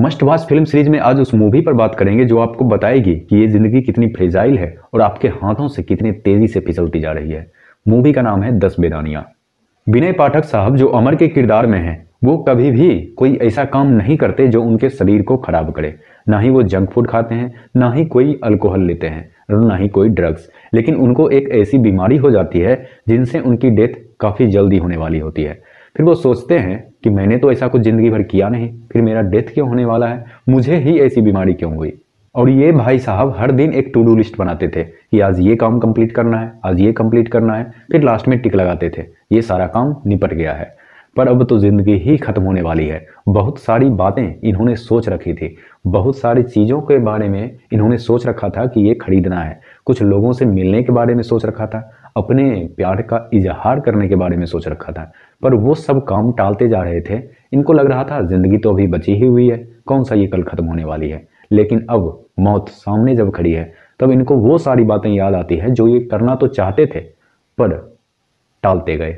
must watch film series में आज उस मूवी पर बात करेंगे जो आपको बताएगी कि ये जिंदगी कितनी फ्रेजाइल है और आपके हाथों से कितनी तेजी से फिसलती जा रही है मूवी का नाम है दस बेदानिया विनय पाठक साहब जो अमर के किरदार में हैं वो कभी भी कोई ऐसा काम नहीं करते जो उनके शरीर को खराब करे ना ही वो जंक फूड खाते हैं ना ही कोई अल्कोहल लेते हैं और ना ही कोई ड्रग्स लेकिन उनको एक ऐसी बीमारी हो जाती है जिनसे उनकी डेथ काफ़ी जल्दी होने वाली होती है फिर वो सोचते हैं कि मैंने तो ऐसा कुछ ज़िंदगी भर किया नहीं फिर मेरा डेथ क्यों होने वाला है मुझे ही ऐसी बीमारी क्यों हुई और ये भाई साहब हर दिन एक टू डू लिस्ट बनाते थे कि आज ये काम कंप्लीट करना है आज ये कंप्लीट करना है फिर लास्ट में टिक लगाते थे ये सारा काम निपट गया है पर अब तो ज़िंदगी ही ख़त्म होने वाली है बहुत सारी बातें इन्होंने सोच रखी थी बहुत सारी चीज़ों के बारे में इन्होंने सोच रखा था कि ये खरीदना है कुछ लोगों से मिलने के बारे में सोच रखा था अपने प्यार का इजहार करने के बारे में सोच रखा था पर वो सब काम टालते जा रहे थे इनको लग रहा था जिंदगी तो अभी बची ही हुई है कौन सा ये कल खत्म होने वाली है लेकिन अब मौत सामने जब खड़ी है तब इनको वो सारी बातें याद आती है जो ये करना तो चाहते थे पर टालते गए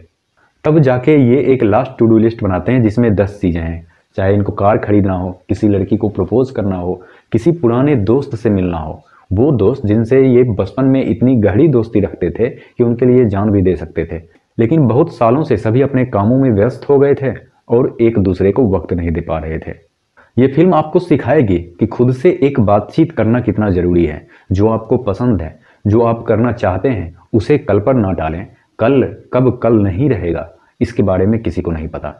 तब जाके ये एक लास्ट टू डू लिस्ट बनाते हैं जिसमें दस चीज़ें हैं चाहे इनको कार खरीदना हो किसी लड़की को प्रपोज करना हो किसी पुराने दोस्त से मिलना हो वो दोस्त जिनसे ये बचपन में इतनी गहरी दोस्ती रखते थे कि उनके लिए जान भी दे सकते थे लेकिन बहुत सालों से सभी अपने कामों में व्यस्त हो गए थे और एक दूसरे को वक्त नहीं दे पा रहे थे ये फिल्म आपको सिखाएगी कि खुद से एक बातचीत करना कितना ज़रूरी है जो आपको पसंद है जो आप करना चाहते हैं उसे कल पर ना डालें कल कब कल नहीं रहेगा इसके बारे में किसी को नहीं पता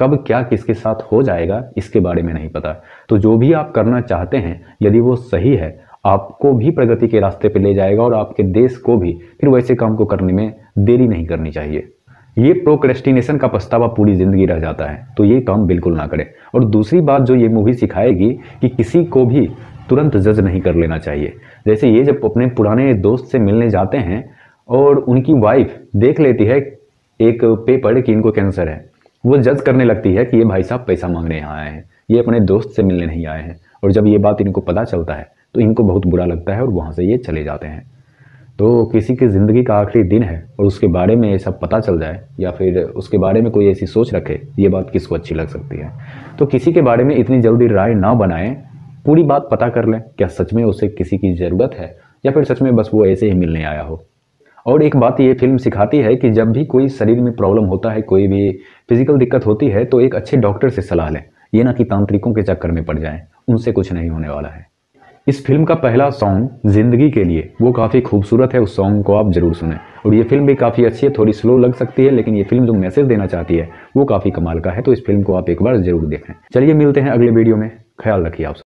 कब क्या किसके साथ हो जाएगा इसके बारे में नहीं पता तो जो भी आप करना चाहते हैं यदि वो सही है आपको भी प्रगति के रास्ते पर ले जाएगा और आपके देश को भी फिर वैसे काम को करने में देरी नहीं करनी चाहिए ये प्रोक्रेस्टिनेशन का पछतावा पूरी ज़िंदगी रह जाता है तो ये काम बिल्कुल ना करें और दूसरी बात जो ये मूवी सिखाएगी कि किसी को भी तुरंत जज नहीं कर लेना चाहिए जैसे ये जब अपने पुराने दोस्त से मिलने जाते हैं और उनकी वाइफ देख लेती है एक पेपर कि इनको कैंसर है वो जज करने लगती है कि ये भाई साहब पैसा मांगने यहाँ आए हैं ये अपने दोस्त से मिलने नहीं आए हैं और जब ये बात इनको पता चलता है तो इनको बहुत बुरा लगता है और वहाँ से ये चले जाते हैं तो किसी की ज़िंदगी का आखिरी दिन है और उसके बारे में सब पता चल जाए या फिर उसके बारे में कोई ऐसी सोच रखे ये बात किसको अच्छी लग सकती है तो किसी के बारे में इतनी जल्दी राय ना बनाएं पूरी बात पता कर लें क्या सच में उसे किसी की ज़रूरत है या फिर सच में बस वो ऐसे ही मिलने आया हो और एक बात ये फिल्म सिखाती है कि जब भी कोई शरीर में प्रॉब्लम होता है कोई भी फिजिकल दिक्कत होती है तो एक अच्छे डॉक्टर से सलाह लें ये ना कि तांत्रिकों के चक्कर में पड़ जाएं उनसे कुछ नहीं होने वाला है इस फिल्म का पहला सॉन्ग जिंदगी के लिए वो काफ़ी खूबसूरत है उस सॉन्ग को आप जरूर सुने और ये फिल्म भी काफ़ी अच्छी है थोड़ी स्लो लग सकती है लेकिन ये फिल्म जो मैसेज देना चाहती है वो काफ़ी कमाल का है तो इस फिल्म को आप एक बार जरूर देखें चलिए मिलते हैं अगले वीडियो में ख्याल रखिए आप